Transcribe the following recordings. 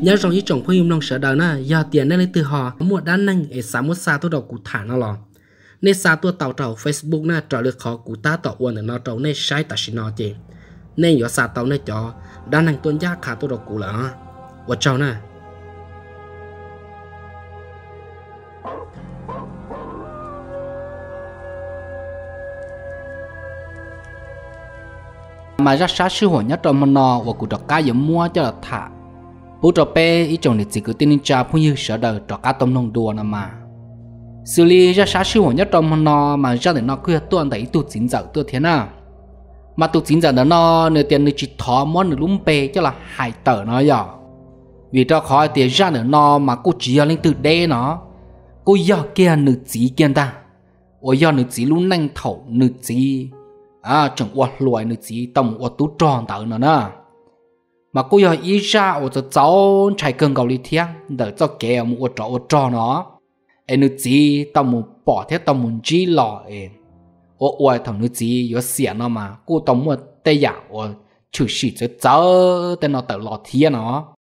nhớ rằng ý trọng khuyên lòng sợ đời na giờ tiền nên lấy từ họ mua đan năng để xã mua xa tôi đầu cụ thả nó lò nên xa tôi tàu tàu facebook na trở được khó cụ ta tàu uẩn nó tàu nên sai ta xin nó chị nên giờ xa tàu nên cho đan năng tuân gia khả tôi đầu cụ là và chào na mà ra sát sư hồn nhất trong môn nò và cụ trọc cá giống mua cho là thả bố trò bé ý chồng để chỉ cứ tin cha phu như sợ đời trò cá tôm nông đùa nè mà xử lý ra sáng siêu nhất trong nó mà ra để nó khuya tuần đấy tụt chính dạo tụt thế nào mà tụt chính dạo đó nó nửa tiền nửa chỉ thó món nửa lúng bê cho là hại tở nó giờ vì cho khỏi tiền ra nửa nó mà cô chỉ lên từ đê nó cô do kia nửa chỉ kia ta ôi do nửa chỉ lúng nang thầu nửa chỉ à chẳng qua loài nửa chỉ tầm qua tú tròn tở nó nữa mà cô giờ ý ra ô cho cháu chạy cơn gạo lý thiêng đỡ cho kẻ mù ô trọ ô trọ nó em nữ chị tao muốn bỏ thế tao muốn chỉ lo em ô ô thằng nữ chị có xẻ nó mà cô tao muốn tê giả ô chửi sĩ cho cháu tên nó tao lò thiêng nó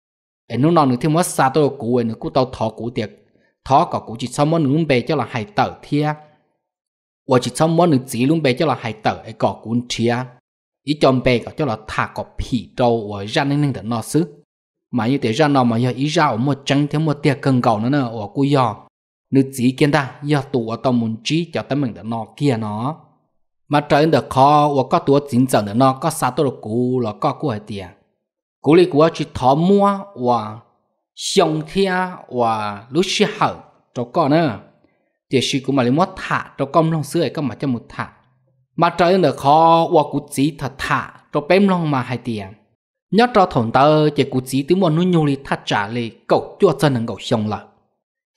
em nữ nó nữ thêm mất xa tôi cú em nữ cô tao thọ cú tiệc thọ cả cú chỉ xong món nữ bề cho là hai tờ thiêng ô chỉ xong món nữ chí luôn bề cho là hải tở em có cú thiêng ý chọn bè có cho là thả có phì đầu ở ra nên nên tận nó xứ mà như thế ra nó mà giờ ý ra ở một trăng thiếu một tia cần cầu nữa nè ở cô giờ nữ chỉ kiến ta giờ tụ ở tông muốn trí cho tới mình để nó kia nó mà trời được khó và có tuổi chính trận nữa nó có sao tôi được cú là có hay tiền cú lý của chỉ thọ mua và xong kia và lúc xí hở cho con nữa thì sĩ cũng mà lấy mất thả cho con long xưa ấy các mà cho một thả mà trời nợ khó và cụ chỉ thật thả cho bém long mà hai tiền nhớ cho thổn tơ chỉ cụ chỉ tiếng bọn nuôi nhung li thắt trả li cậu chua chân nâng cậu xong là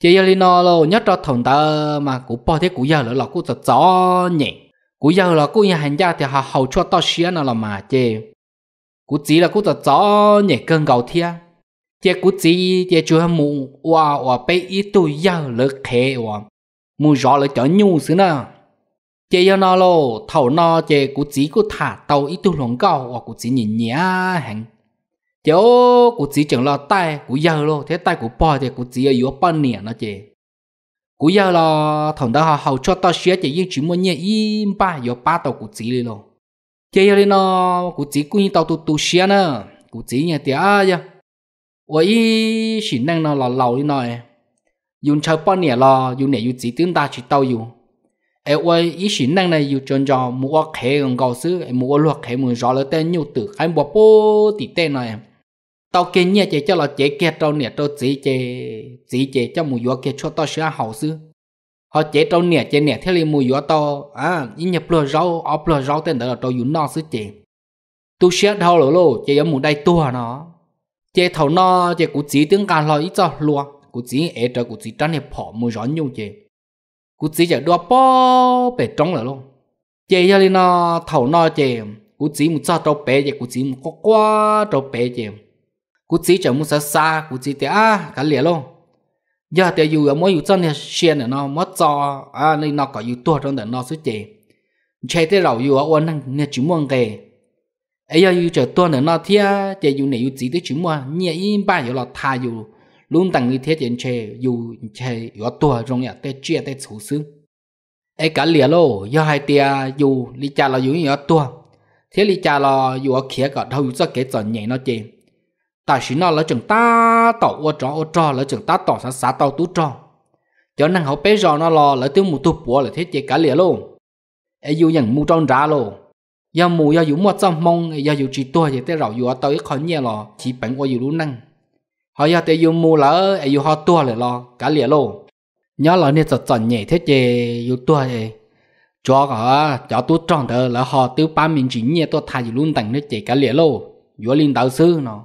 chỉ giờ li nó lo nhớ cho thổn tơ mà cụ bỏ thế cụ giờ lỡ là cụ giật gió nhỉ cụ giờ là cụ nhà hành gia thì họ hầu cho to xía nó là mà chê cụ chỉ là cụ giật gió nhỉ cơn cầu thia chỉ cụ chỉ chỉ chưa mù và và bây ít tuổi giờ lỡ khé và mù rõ lỡ chở nhung xứ nào chế yo nó lo thầu nó chế cụ chỉ cụ thả tàu ít tu lòng cao hoặc cụ chỉ nhìn nhá hàng chế ô cụ chỉ chẳng lo tay cụ giờ lo thế tay cụ bỏ thì cụ chỉ ở yếu bao nẻ nó chế cụ giờ lo thằng đó học cho tao xé chế nhưng chỉ muốn nhẹ im ba yếu ba tàu cụ chỉ đi lo chế yo nó cụ chỉ cũng như tàu tu tu xé nữa cụ chỉ nhẹ tiếc à chứ ôi nó là lâu đi dùng chơi bao nẻ dùng nẻ dùng chỉ tương ta chỉ tao dùng ai wa yi shi nang này yu chon cho mu wa khe ngong gao su mu wa luo khe mu ro le tên nyu tử khai bo po ti tên này tao kia nhẹ chế cho là chế kia tao nhẹ tao chỉ chế chỉ chế cho mu yo kia cho tao sửa hậu sư họ chế tao nhẹ chế nhẹ thế li mu yo tao à ý nhập lừa rau ọp lừa rau tên đó là tao yun no sư chế tu sửa đâu lỗ lỗ chế ở mu đây tua nó chế thầu no chế cụ chỉ tiếng càn lo ít cho lúa cụ chỉ ế trợ cụ chỉ trăn hiệp phỏ mu rõ nhung chế cú chỉ chạy đua bó bể trống lại luôn chị giờ lên nó thầu no chị cú chỉ muốn sao trâu bé chị cú chỉ muốn có quá trâu bé chị cú chỉ chạy muốn sao xa cú chỉ thì à cả liền luôn giờ thì dù ở mỗi dù chân thì xuyên là nó mất cho à nên nó có dù tua trong đó nó sẽ chị chạy tới nào dù ở ôn năng nghe chúng mong kề ấy giờ dù chờ tua nữa nó thia chị dù này dù chỉ tới chúng mua nhẹ yên ba dù là thà dù luôn tăng nghi thế tiền chè dù chè yếu tua trong nhà tê chia tê xấu xứ ấy cả lìa lô do hai tia dù lý cha là dù yếu tua thế lý cha là dù ở khía cả đâu cho cái trận nhảy nó chè ta chỉ nó là chừng ta tàu ô trò ô trò là chừng ta tàu sáng sáng tàu tú trò cho năng hậu bé rò nó lo là tiêu mù tu bùa là thế chè cả lìa lô ấy dù nhận mù trong ra lô do mù do dù mua trong mong do dù chỉ tua thì thế rầu dù ở tới khó nhẹ lò chỉ bệnh qua dù lú năng họ giờ thì dùng mù lỡ ấy dùng họ tua lại lo cả lìa luôn nhớ là nên chọn chọn nhẹ thế chê dùng tua ấy cho họ cho tu tròn thờ là họ tiêu ba mình chỉ nhẹ tôi thay dùng luôn tặng nước chê cả lìa luôn vừa linh đạo sư nó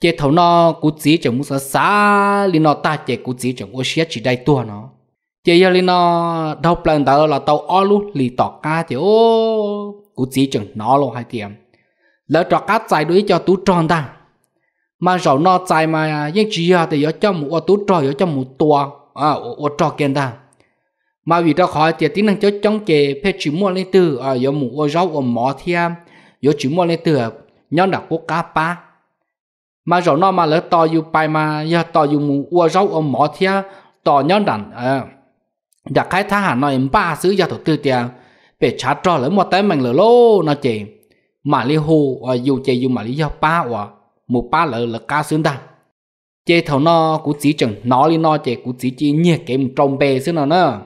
chê thầu nó cú chỉ chẳng muốn sợ xa linh nó ta chê cú chỉ chẳng có xiết chỉ đây tua nó chê giờ linh nó đâu plan đạo là tàu o luôn lì tọt cá thì ô cú chỉ chẳng nó luôn hai tiệm lỡ trọt cá chạy đuổi cho tu tròn ta mà rầu nó chạy mà những chỉ ha thì ở trong một tú trò ở trong một tòa, à ở trò kiện ta mà vì đó khỏi thì tính năng cho chống kề phải chỉ mua lên từ ở à, ở một ô rau ở mỏ thiam ở chỉ mua lên từ à, nhóm đặc quốc cá pa mà rầu nó mà lỡ to dù bài mà giờ to dù một ô rau ở mỏ thiam to nhóm đặc à đặc dạ khái thái hàng nói ba xứ gia thổ tư tiền về trả trò lỡ một tay mình lỡ lô nó chỉ mà li hồ ở à, dù chỉ dù mà li do ba hoặc một ba lợ là ca xương ta chế thầu nó cũng chỉ chừng nó lên nó chế cũng chỉ chỉ nhẹ kém trong bè xưa nó nữa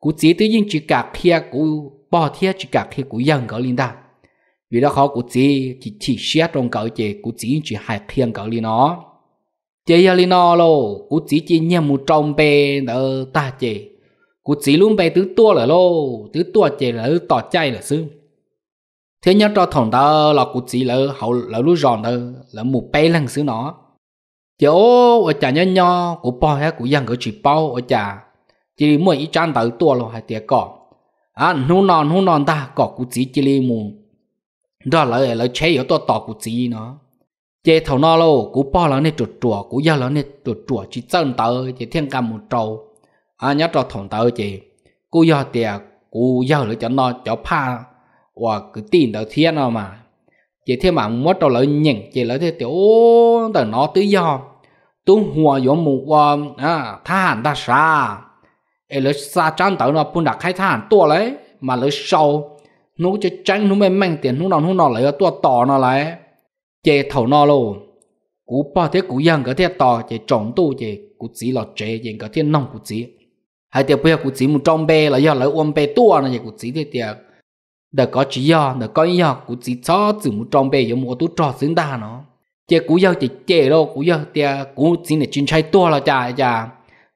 cũng chỉ tự nhiên chỉ cả khi cũng bỏ thiết chỉ cả khi cũng dần cỡ lên ta vì đó khó cũng chỉ chỉ chỉ xét trong cỡ chế cũng chỉ chỉ hại thiên cỡ lên nó chế giờ lên nó lô cũng chỉ chỉ nhẹ một trong bè đó ta chế cũng chỉ luôn bè tứ to là lô tứ to chế là tỏ chay là xưa thế nhớ cho thằng đó là cụ chỉ là hậu là lúc giòn đó là một bé lần xứ nó chứ ở chả nhớ nhớ của bao hết của dân của chỉ bao ở chả chỉ mua ít trang tới tua rồi hay tiệt cỏ à nu non nu non ta cỏ cụ chỉ chỉ li mù đó là là chế ở to tỏ cụ chỉ nó chế thầu nó lô cụ bao là này trượt chuột cụ dân là này trượt chuột chỉ chân tới chỉ thiên cam một trâu à nhớ cho thằng tới chị cụ giờ tiệt cụ giờ là cho nó cho pa và cứ tin đầu thiên nào mà chỉ thế mà muốn đầu lợi nhận chỉ lấy thế tiểu tờ nó tự do tung hòa vô một à tha hẳn ta xa ấy lấy xa trăn tờ nó phun đặt khai tha hẳn tua lấy mà lấy sâu nó chỉ tránh nó mới mang tiền nó nào nó nào lấy ở tua tỏ nó lấy chế thầu nó luôn cú bỏ thế cú dân cái thế tỏ chế trồng tu chế cú chỉ là chế chỉ cái thế nông cú chỉ hay tiếc bây giờ cú chỉ một trong bê là do lấy uống bê tua nó chỉ cú chỉ thế tiếc đã có chỉ do đã có do cũng chỉ cho chỉ một trong bề giống một tu trò xứng đa nó chỉ cũng do chỉ chè đâu cũng do thì cũng chỉ là chuyên trai to là chả chả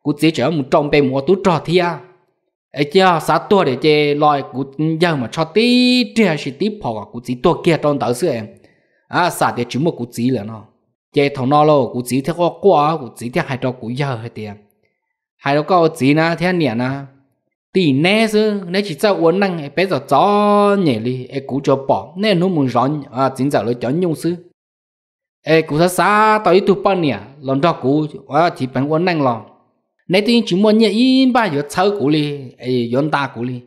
cũng chỉ chỉ một trong bề một tu trò thì à ấy chưa sát tua để chè loài cũng do mà cho tí trẻ chỉ tí phò cũng chỉ to kia trong tàu sữa à sát để chỉ một cũng chỉ là nó chè thằng nó lo cũng chỉ theo qua cũng chỉ theo hai trò cũng do hết tiền hai trò cú chỉ na theo nhẹ na tì nè chứ nè chỉ cho uốn năng ấy bây giờ gió nhảy đi ấy cú cho bỏ nè nó muốn rõ à chính giờ lo cho nhung sư ấy cú sa sa tới tu bao nè lần đó cú à chỉ bằng uốn năng lo nè tin chỉ muốn nhẹ im ba giờ chơi cú đi ấy yon ta cú đi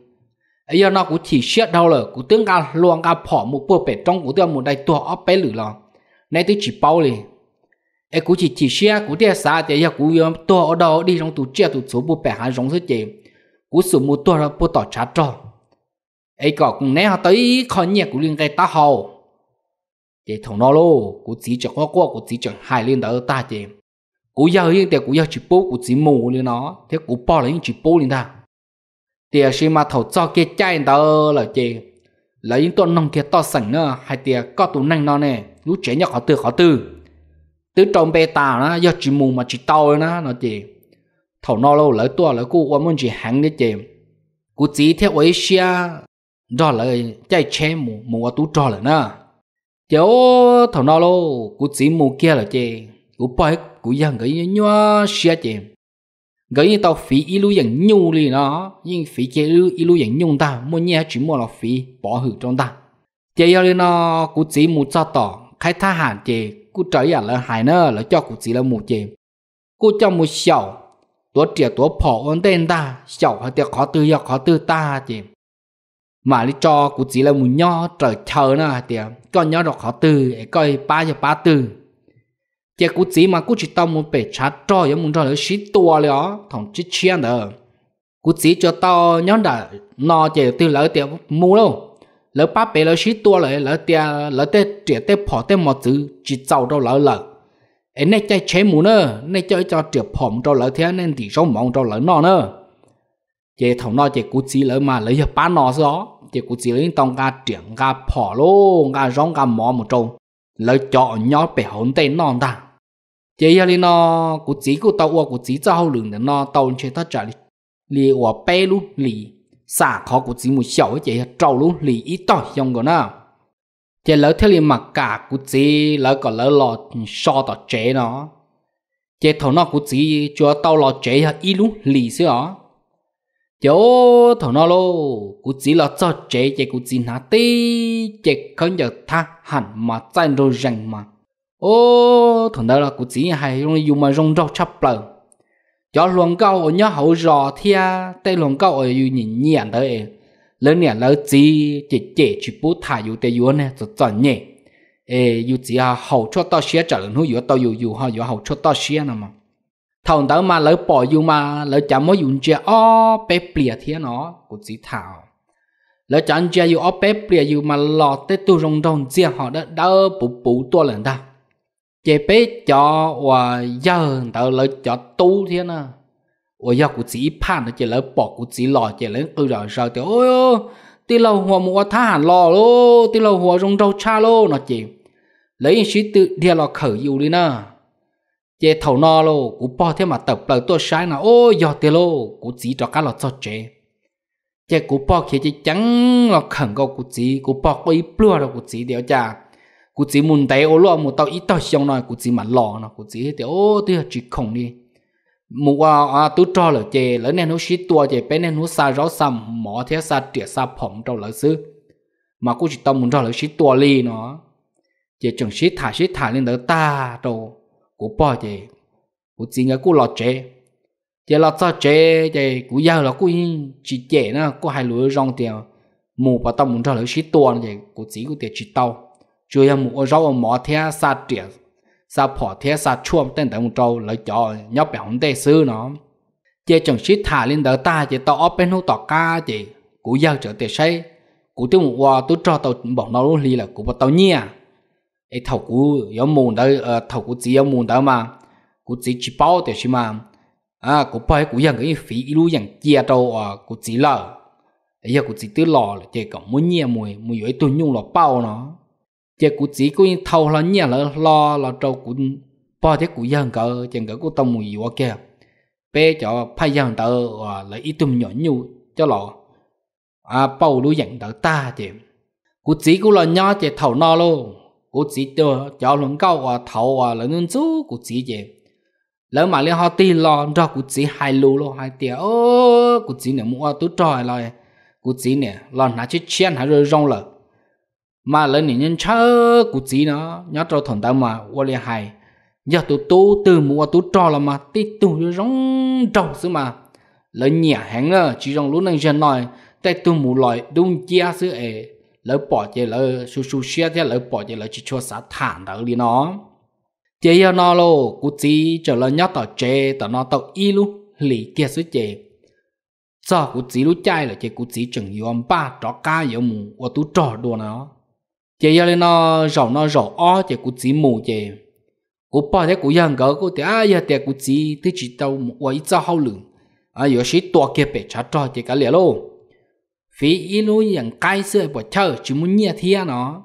ấy giờ nó cú chỉ xét đâu rồi cú tưởng cả luồng cả bỏ một bộ bể trong cú tưởng một đại tua ở bé lử lo nè tin chỉ bao đi ấy cú chỉ chỉ xét cú tiêu sa thì giờ cú yon à, tua ở đâu đi trong tủ chia tủ số bộ bể hàng rong sư chơi cú sủ mù tua ra bố tỏ trả trò ấy cọ cũng nè họ tới khó nhẹ của liên cái ta hầu chị thằng nó lô cú chỉ cho qua qua cú chỉ cho hai liên đỡ ta chị cú yêu yên tiền cú yêu chỉ bố cú chỉ mù liên nó thế cú bỏ là chỉ bố liên ta tiền xí mà thầu cho kia chạy đỡ là chị lấy những tuần nông kia to sảnh nữa hai tiền có tủ năng nó nè lúc trẻ nhỏ khó tư khó tư tứ trong bê tà nó yêu chỉ mù mà chỉ tao nó nó chị thầu nó lâu lỡ tua lỡ cú qua muốn chỉ hàng để chơi cú chỉ theo ấy xia đó là chạy che mù mù qua tú trò là na cháu thầu nó lâu cú chỉ mù kia là chơi cú bay cú giang cái nhua xia chơi cái tàu phí ít lu dạng nhung li nó nhưng phí kia lu ít lu dạng nhung ta muốn nhé chỉ mua là phí bỏ hử trong ta chơi yêu nó cú chỉ mù cho tỏ khai thác hạn chế cú trở à là hại nữa là cho cú chỉ là mù chơi cú cho mù xào ta ta khó khó mà lý cho cụ chỉ là muốn nho trở chờ nó hả tiệt con nho đọc khó từ ấy coi ba giờ ba từ chỉ cụ chỉ mà cụ chỉ tao muốn bể chát cho yếu muốn cho nó xí tua lió thằng chỉ chiên đó cụ chỉ cho tao nho đã nọ chỉ từ lỡ tiệt mù đâu lỡ ba bể lỡ xí tua lỡ lỡ tiệt lỡ tiệt triệt tiệt bỏ tiệt một chữ chỉ cháu đâu lỡ lỡ em nay chơi chế mù nữa nay chơi cho trượt phồng cho lỡ thế nên thì rong mong cho lỡ nọ nữa chế thằng nọ chế cú chỉ lỡ mà lỡ giờ bán nọ gió chế cú chỉ lỡ tông ga trưởng ga phỏ lô ga rong ga mò một trâu lỡ cho nhỏ bể hồn tên nọ ta chế giờ đi nọ cú chỉ cú tàu cú chỉ cho hậu để nọ tàu chế ta trả đi lì của bé luôn lì xả khó cú chỉ một xấu chế trâu luôn lì ít tỏi trong cái nào chỉ lỡ theo liền mặc cả cú chỉ lỡ còn lỡ lọ so tọt chế nó chỉ thầu nó cú chỉ cho tao lọ chế hả ít luôn lì xí ó chỉ ô thầu nó lô cú chỉ lọ cho chế chỉ cú chỉ nát tê chỉ không giờ tha hẳn mà chân rồi rành mà ô thằng đó là cú chỉ hay dùng dùng mà dùng rau chắp lờ cho luồng câu ở nhà hậu rò thia tây luồng câu ở yêu nhìn nhẹn tới lỡ nè lỡ gì chỉ chỉ chỉ bút thả yêu tê yêu nè cho chọn nhẹ ê yêu chỉ à hậu cho tao xé trả lần hú yêu tao yêu yêu ha yêu hậu cho tao xé nè mà thằng đó mà lỡ bỏ yêu mà lỡ chả mới dùng chơi ó bé bìa thế nó cũng chỉ thảo lỡ chẳng chơi yêu ó bé bìa yêu mà lọt tới tu rong rong chia họ đó đỡ bù bù to lần ta chế bé cho và giờ tao lỡ cho tu thế nào 我要古子盼的，这来保古子老，这来够着少的，哦哟，tí lâu hòa mua tha hẳn lò lô, tí lâu rong rau cha lô, nó chị. Lấy sĩ tự địa lò khởi dụ đi nè. Chê thầu no lô, cú bò thế mà tập lời tôi sai nè, ô dò tê cú chỉ cho cá lò cho chê. cú bò kia chê trắng lò khẩn gò cú chỉ, cú bò có ý lò cú chỉ đéo chà. Cú chỉ muốn tay ô lô, mù tao ý tao xong nè, cú chỉ mà lò nè, cú chỉ thế ô tê chỉ khổng đi mua à tu cho là chè lỡ nên nó xí tua chè bé nên nó xa rõ xa mỏ thế xa trẻ xa phỏng trong lỡ xứ mà cũng chỉ tâm muốn cho lỡ xí tua li nó chè chẳng xí thả xí thả lên đỡ ta đồ của bò chế, của chính cái của lọt chế, chế lọt sao chế, chế của giàu là của chỉ chế nó có hai lưỡi rong tiền mù và tâm muốn cho lỡ xí tua chè của chính của tiền chỉ tàu chưa mua rau mỏ thea xa trẻ sao bỏ thế sa chuông tên tại một trâu lấy cho nhóc bé hổng tê sư nó chị chẳng xít thả lên đỡ ta chị tao ốp bên hô tọt ca chị cú giao trở tê say cú tiêu một hoa tôi cho tao bỏ nó luôn lì là cú bắt tao nhia ấy thầu cú yếu mồm đó thầu cú chỉ yếu mồm đó mà cú chỉ chỉ bao tê xí mà à cú bao cú dân cái phí ilu dân chia đâu à ờ, cú chỉ lờ ấy giờ cú chỉ tiêu lò là chị còn muốn nhia mùi mùi yếu tôi nhung lò bao nó chỉ cú chỉ cú thâu là nhẹ là lo là trâu cú bỏ chỉ cú dân cỡ chẳng cái cú tông mùi quá kia bé cho phải dân tờ và là ít tùm nhỏ nhu cho lọ à bầu lũ dân tờ ta chị cú chỉ cú là nhỏ chỉ thâu nó luôn cú chỉ cho cho luôn cao và ờ, thâu và ờ, là luôn chú cú chỉ chị lỡ mà liên họ tin lo cho cú chỉ hai lô lô hai tiệt ô cú chỉ này mua tôi trời rồi cú chỉ này lo nãy chết chen hả rồi rong lợn mà lớn những nhân chớ cụ chỉ nó nhớ cho thằng tao mà qua liền hài giờ tôi tu từ mua tụi cho là mà tí tu cho rong trồng xứ mà lớn nhẹ hẹn nữa chỉ trong lúc năng dân nói tại tu mua loại đúng chia xứ ấy lỡ bỏ chơi lỡ su su xe thế lỡ bỏ chơi lỡ chỉ cho xã thản đó đi nó chế giờ nó lô cụ chỉ trở lên nhớ tao chế tao nó tao y luôn lì kia xứ chế giờ cụ chỉ lúc chạy là chế cụ chỉ chừng yếm ba trọ ca yêu mù và tụi trò đồ nó chị giờ lên nó rầu nó rầu o chị cũng chỉ mù chị cũng bỏ thế cũng yên gỡ cũng thế à giờ thế cũng chỉ thế chỉ tao một vài giờ hậu lượng à giờ sẽ tua kia bé chả cho chị cả liền luôn phí ít lúc yên cái sữa bỏ chờ chỉ muốn nhẹ thiên nó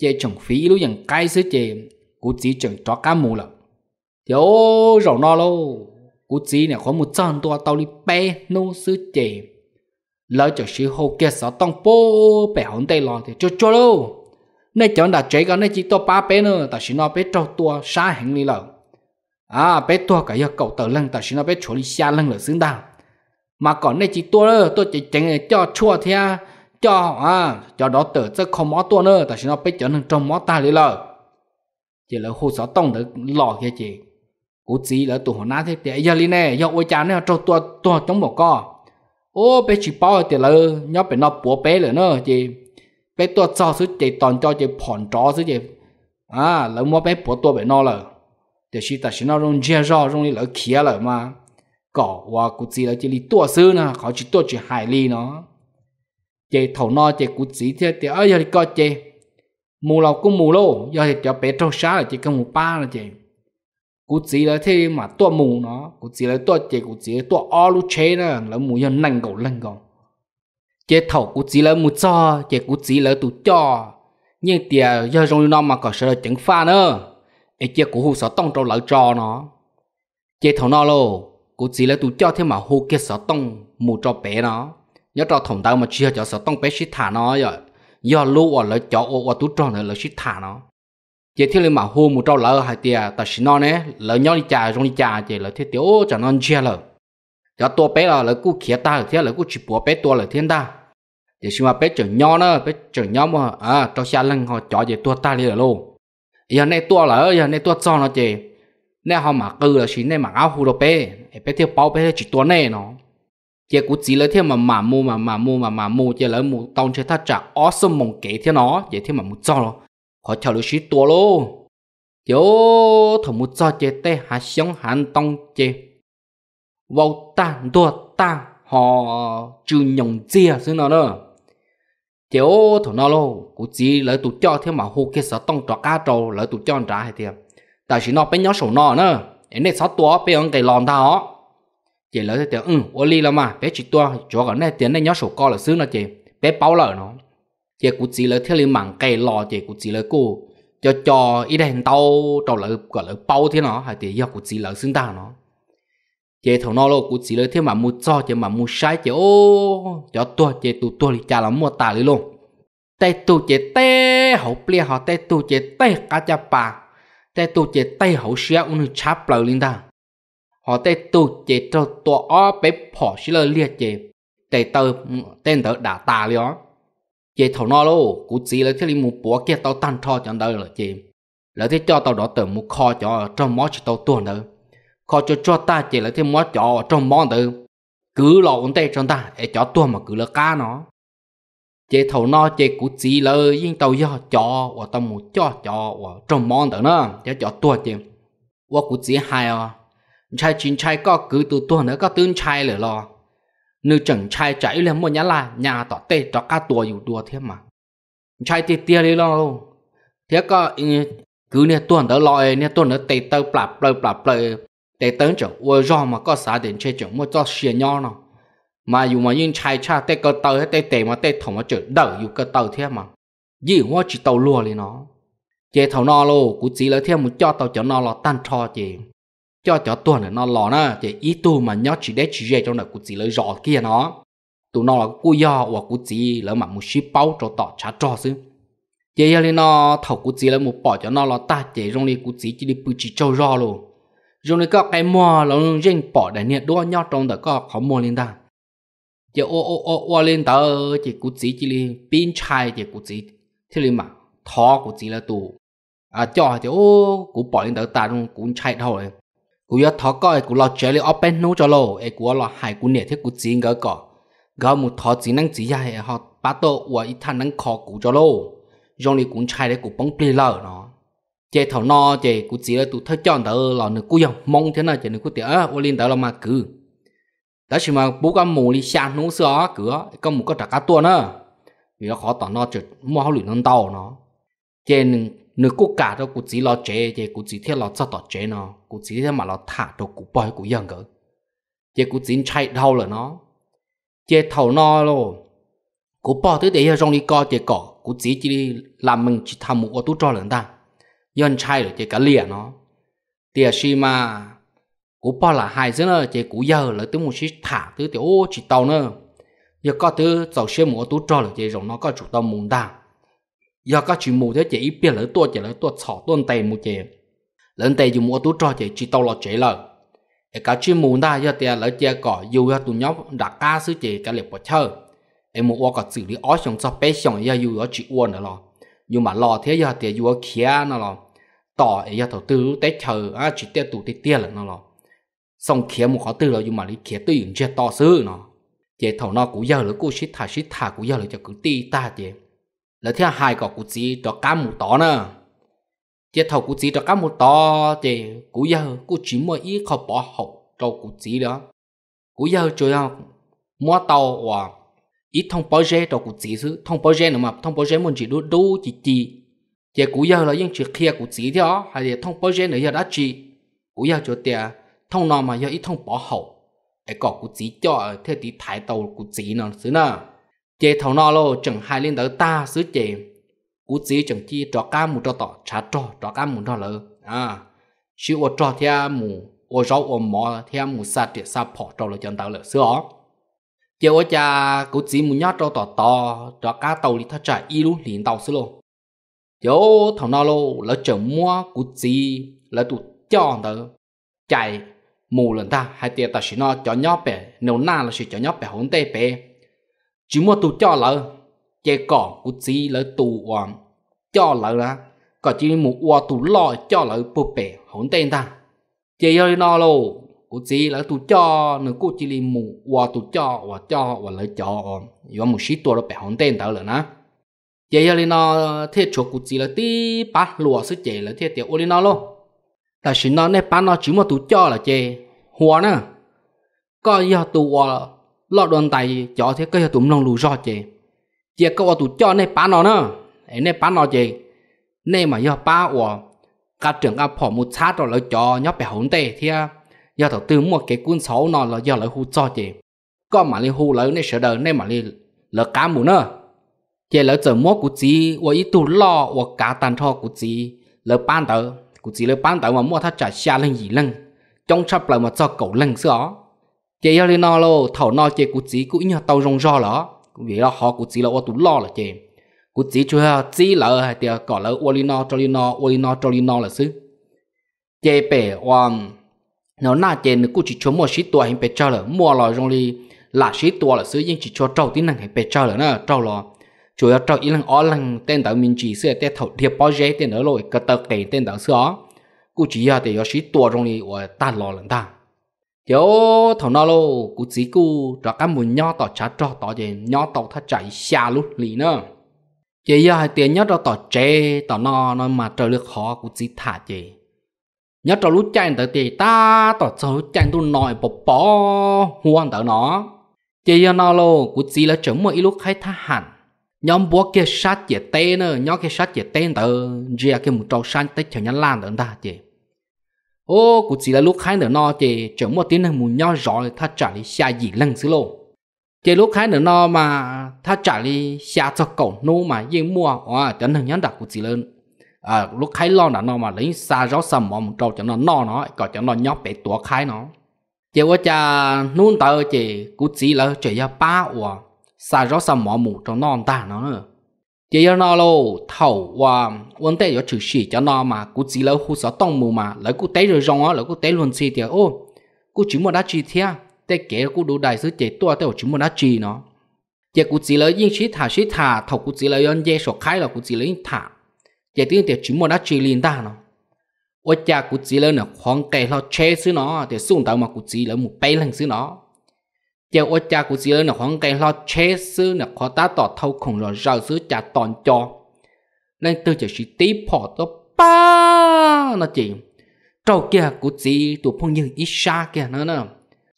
chị chồng phí ít lúc yên cái sữa chị cũng chỉ chồng cho cá mù lận, chị ô rầu nó luôn cũng chỉ này có một trăm tua tao đi bé nô sữa chị lỡ cho sĩ hồ kia sợ tông bố bé hổng tay lo thì cho cho luôn nên chọn đã chế cái nên chỉ to ba bé nữa ta chỉ nó bé trâu tua xa hàng đi lợ à bé tua cái giờ cậu tờ lăng ta chỉ nó bé chỗ đi xa lăng là xứng đáng mà còn nên chỉ tua nữa tôi chỉ chẳng cho chua thea cho à cho đó tờ chắc không mỏ tua nữa ta chỉ nó bé chọn hàng trong mỏ ta đi lợ chỉ là hồ sáu tông được lò kia chị cú chỉ là tụi họ nát thế để giờ đi nè giờ ôi cha nè trâu tua tua chống một co ô bé chỉ bao thì là nhóc bé nó búa bé rồi nữa chị bé tua cho sư chế, toàn cho chế phòn chó sư chế, à lỡ mua bé bỏ tua bé nó lỡ để sư ta sư nó rong chia rõ rong đi lỡ kia lỡ mà cỏ hoa cụ chỉ lỡ chỉ đi tua sư nè họ chỉ tua chỉ hại ly nó chế thầu nó chế cụ chỉ thế thì ở giờ đi coi chế, mù lầu cũng mù lô giờ thì cho bé trâu xá là chỉ cần mù ba là chế, cụ chỉ là thế mà tua mù nó cụ chỉ là tua chế cụ chỉ là tua o chế nè lỡ mù giờ nành cầu lành cầu chế thầu cú chỉ lấy mu cho chế cú chỉ lấy tụ cho nhưng tiền do rong nó mà có sợ chẳng pha nữa ấy chế cú hú sợ tông trâu lỡ cho nó chế thầu nó lô cú chỉ lấy tụ cho thế mà hú kia sợ tông mu cho bé nó nhớ trò thòng tao mà chưa cho sợ tông bé xí thả nó rồi do lũ ở lỡ cho ô ô tụ tròn nữa lỡ xí thả nó chế thế mà hú mu trâu lỡ hai tiền ta xí nó nè lỡ nhau đi trà rong đi trà chế lỡ thế tiểu cho nó chia lỡ thì tua bé là lấy cú khía ta thì lấy cú chỉ bỏ bé tua là thiên ta thì mà bé chở nhau nữa bé chở nhau mà à cho xa lưng họ cho về tua ta đi rồi. luôn giờ này tua là giờ này tua cho nó chơi. nè họ mà cừ là xin nè mà áo hù đồ bé bé theo bao bé chỉ tua nè nó chị cú chỉ lấy theo mà mà mua mà mà mua mà mà mua chị lấy mua tông chơi thắt chặt awesome mong kể theo nó vậy theo mà mua cho nó họ chờ được xí tua luôn yo thằng mua cho chơi tay hạt sống hàn tông chơi vào tàn tuột tàn họ chữ nhồng chia xứ nó nữa chéo thổ nó lâu, cụ chỉ lỡ tụ cho thêm mà hô kia sợ tông trọ cá trâu lỡ tụ cho trả hay thiệt tại chỉ nó bé nhỏ sổ nó nữa em này sáu tuổi bé ông cái lòn ta ó chị lỡ thì tiểu ừ ô ly là mà bé chỉ tua chỗ gần này tiền này nhỏ sổ co là xứ nó chị bé báo lỡ nó chị cụ chỉ lỡ theo liên mạng cái lò chị cụ chỉ lỡ cô cho cho ít đèn tàu trâu lỡ gọi lỡ bao thế nó hay thì do cụ chỉ lỡ xứng ta nó chế thầu nó luôn cú chỉ lấy thêm mà mua cho chế mà mua sai chế ô cho tua chế tụ tua thì trả là mua tà lấy luôn tay tụ chế tê hậu plia họ tay tụ chế tê cá cha bà tay tụ chế tê hậu xia unu chắp lời linh ta họ tay tụ chế cho tua ó bé phỏ xí lời liệt chế tay tờ tên tờ đã tà lấy ó chế thầu nó luôn cú chỉ lấy thêm mua búa kia tao tan cho cho đời là chế lấy thế cho tao đó tờ mua kho cho trong mó cho tao tuần đời khó cho cho ta chỉ là thêm món chó trong món tự cứ lộn tay cho ta để cho tua mà cứ là cá nó chế thầu nó chế cú chỉ là yên tàu do chó và tao muốn cho chó và trong món tự nó chế cho tua chế và cú chỉ hai à trai chín trai có cứ tụ tua nữa có tương trai lửa lo nữ chẳng trai chạy lên một nhà là nhà tỏ tê cho cá tua dù đua thêm mà trai tê tia đi lo luôn thế có cứ nè tuần đó lòi nè tuần đó tê tơ plà plà plà plà để tấn trở vừa rồi mà có xã đến chết chỗ mua cho xìa nho nó mà dù mà yên chai cha tê cơ tàu hết tê tê mà tê thổng mà chở đỡ dù cơ tàu thế mà gì hoa chỉ tàu lùa lên nó chế thầu nó lô cũng chỉ là thêm một cho tàu cho nó là tan trò chế cho cho tuần là nó lò na chế ý tu mà nhớ chỉ để chỉ dễ trong là cũng chỉ là rõ kia nó tụi nó là cú do và cú chỉ là mà một ship bao cho tỏ trả trò xứ chế giờ lên nó thầu cú chỉ là một bỏ cho nó là ta chế trong đi cú chỉ chỉ đi bự chỉ trâu rõ luôn dùng để có cái mò là dùng dành bỏ đại niệm đua nhau trong đó có khó mò lên ta chỉ ô ô ô ô lên ta chỉ cú chỉ chỉ lên pin chai chỉ cú chỉ thế liền mà thọ cú chỉ là tù à cho thì ô cú bỏ lên tới ta luôn cú chạy thôi cú giờ thọ coi cú lo chơi lên bên nô cho lô, ấy cú lo hài cú nè thế cú chỉ ngỡ cọ gỡ một thọ chỉ năng chỉ ra họ bắt đầu và ít thằng năng khó cú cho lô, dùng để cú chạy để cú bóng bì lờ nó chế thảo no chế cú chỉ là tụ thơ chọn đỡ là nữa cú dòng mong thế nào chế nữa cú tiệt á ô liên tờ là mà cứ đó chỉ mà bố con mù đi xa nú sữa cửa con mù có trả cá tuôn á vì nó khó tỏ nó chật mua hao lụy non tàu nó chế nửa cú cả đó cú chỉ là chế chế cú chỉ thiết là cho tỏ chế nó cú chỉ thiết mà lo thả đồ cú bòi cú dòng cỡ chế cú chỉ chạy đâu là nó chế thảo no rồi cú bỏ tới đây là trong đi co chế cỏ cú chỉ chỉ làm mình chỉ tham một ô tú cho lần ta yon chai rồi chỉ cả lìa nó tia xì mà cú bao là hai giờ nữa chỉ cú giờ là tới một xí thả tới tiểu ô chỉ tàu nữa giờ có thứ tàu xe mổ tú trò là chỉ rồng nó có chủ tàu mùng đa giờ có chỉ mù thế chỉ ít biết lỡ tua chỉ lỡ tua sọ tuôn tay mù chỉ lỡ tay dùng mổ tú trò chỉ chỉ tàu là chỉ lỡ cái cá chỉ mù đa giờ tia lỡ chỉ cỏ dù giờ tụ nhóc đã cá sứ chỉ cái liệp bỏ chơi em mua có xử lý ó xong cho bé xong giờ dù ở chỉ uôn nữa lo nhưng mà lo thế giờ thì dù ở kia nó lo ต่อไอ้ยาถตื้อแต่เธออ่ะจิตเตี้ยตูเตี้ยหลังนั่นหรอส่งเขียมูขอตื้อเราอยู่มาลิเขียตื้ออยู่เจ้าต่อซื้อเนาะเจ้าเท่านอกูเยอะหรือกูชิดถ่าชิดถ่ากูเยอะหรือจะกูตีตาเจ้แล้วที่หายก็กูจีต่อก้ามหมูต่อเนาะเจ้าเท่ากูจีต่อก้ามหมูต่อเจ้กูเยอะกู chỉ mua ý เขา bỏ hậu trâu กูจี đó กูเยอะจอย mua tàu ว่า ít thông bảo chế trâu กูจีซื้อ thông bảo chế nữa mà thông bảo chế mình chỉ đu đu chỉ chỉ giờ cú giờ là những chuyện kia của chỉ đó hay là thông báo gen này giờ đã chỉ giờ cho tiền thông nào mà giờ ít thông bỏ hậu ai có chỉ cho theo tí thái tàu cú chỉ nè chế thầu nó chẳng hai lên tới ta xứ chế chỉ chẳng chi trò cá mù trò tỏ trả trò trò cá mù trò lỡ à chỉ ô trò theo mù ô rau ô mò theo mù sa tiệt sa bỏ trò lỡ chân tàu lỡ xứ ó chế ô chỉ mù nhát trò tỏ tỏ trò cá tàu thì thắt trả y luôn tàu xứ chỗ thằng nào lô là chờ mua cụ gì là tụ cho tớ chạy mù lần ta hai tiệt ta chỉ nó cho nhóc bé nếu na là chỉ cho nhóc bé hỗn tê bé chỉ mua tụ cho lỡ chè cỏ cụ gì là tụ oan cho lỡ là có chỉ mù oa tụ lo cho lỡ bộ bé hỗn tê ta chè hơi nó lô cụ gì là tụ cho nếu cụ chỉ li mù oa tụ cho oa cho oa lỡ cho oan yếu mù xí tua là bé hỗn tê tớ lỡ na chế giờ lên nó thiết chỗ cụ gì là tí bắt lùa sức chè là thiết tiểu ô lên nó luôn là chỉ nó nè bán nó chỉ một tụ cho là chè hùa nè có giờ tụ hùa lọ đoàn tài cho thế cái giờ tụ nông lù rõ chè chế có tụ cho nè bán nó nè ấy nè bán nó chè, nè mà giờ ba hùa cả trưởng cả phỏ một sát rồi lại cho nhóc bé hổn tê thì giờ thầu tư một cái cuốn sổ nó là giờ lại hù cho chè, có mà lại hù lại nè sợ đời nè mà lại lỡ cá mù nữa giờ lỡ giờ mua cụ chỉ và ít tuổi lo và cả tàn cho cụ chỉ lỡ ban đầu cụ chỉ lỡ ban đầu mà mua thắt chặt xa lên gì lên trong chấp lại mà cho cậu lên xưa giờ giờ lên nó lo thầu nó chơi cụ chỉ cũng như tàu rong rò lỡ vì là họ cụ chỉ là tụ lo là chơi cụ chỉ cho chỉ lỡ hay thì có lỡ ô lino cho lino ô lino cho lino là xứ giờ bé, um nó na chơi nó cụ chỉ cho mua xí tuổi hình bé cho lỡ mua lò rong li là xí tuổi là xứ nhưng chỉ cho trâu tí năng hình bé cho lỡ nữa trâu lò chủ yếu trong ý lăng ó lăng tên tàu mình chỉ xưa tên thầu thiệp bao giấy tên ở lội cả tờ kể tên tàu xưa cụ chỉ là để yếu sĩ tua trong này của ta lò lần ta thiếu thầu nó lô cụ chỉ cụ cho các mùi nho tỏ chả cho tỏ gì nho tỏ thắt chạy xa lúc lì nữa chỉ là hai tiền nhớ cho tỏ chê tỏ nó nó mà trời lực khó cụ chỉ thả chê, nhớ cho lúc chạy tới thì ta tỏ cho lúc chạy tôi nói bỏ bỏ huan tờ nó chỉ là nó lô cụ chỉ là chống một lúc khai thác hẳn nhóm bố kia sát chế tên nữa nhóm kia sát chế tên tờ ria kia một trâu sang tết chờ nhân lan tận ta chị ô cũng chỉ là lúc khai nữa no chị chờ một tiếng này muốn nhau rồi ta trả lý xa gì lần xứ lộ chị lúc khai nữa no mà ta trả lý xa cho cậu nô mà yên mua à chẳng hình nhân đặc cũng chỉ lên à lúc khai lo nữa no mà lấy xa rõ sầm mà một trâu chẳng nó no nó còn chẳng nó nhóc bé tua khai nó chị qua cha nôn tờ chị cũng chỉ là chỉ ra ba ủa sa rõ sa mò mù cho non ta nó chỉ giờ nó lô thầu và vấn đề do chữ sĩ cho nó mà cú chỉ lỡ hú sở tông mù mà lỡ cú tế rồi rong á lỡ cú tế luôn xì thì ô cú chỉ mua đá chi thia tế kể cú đủ đại sứ chế tua tế chỉ mua đá chi nó chỉ cú chỉ lỡ yên sĩ thả sĩ thả thầu cú chỉ lỡ yên dê sọ khai là cú chỉ lỡ thả chỉ tiếng thì chỉ mua đá chi liền ta nó ôi cha cú chỉ lỡ nó khoang kề lo che xứ nó thì xuống tàu mà cú chỉ lỡ một bay lần xứ nó giờ ô cha của dưa là khoảng cây lo chế sư là khó tá tỏ thâu khủng là rau sư cha toàn cho nên tôi chỉ chỉ tí bỏ đó ba nó chỉ trâu kia của chị tụ phong như ít xa kia nữa nè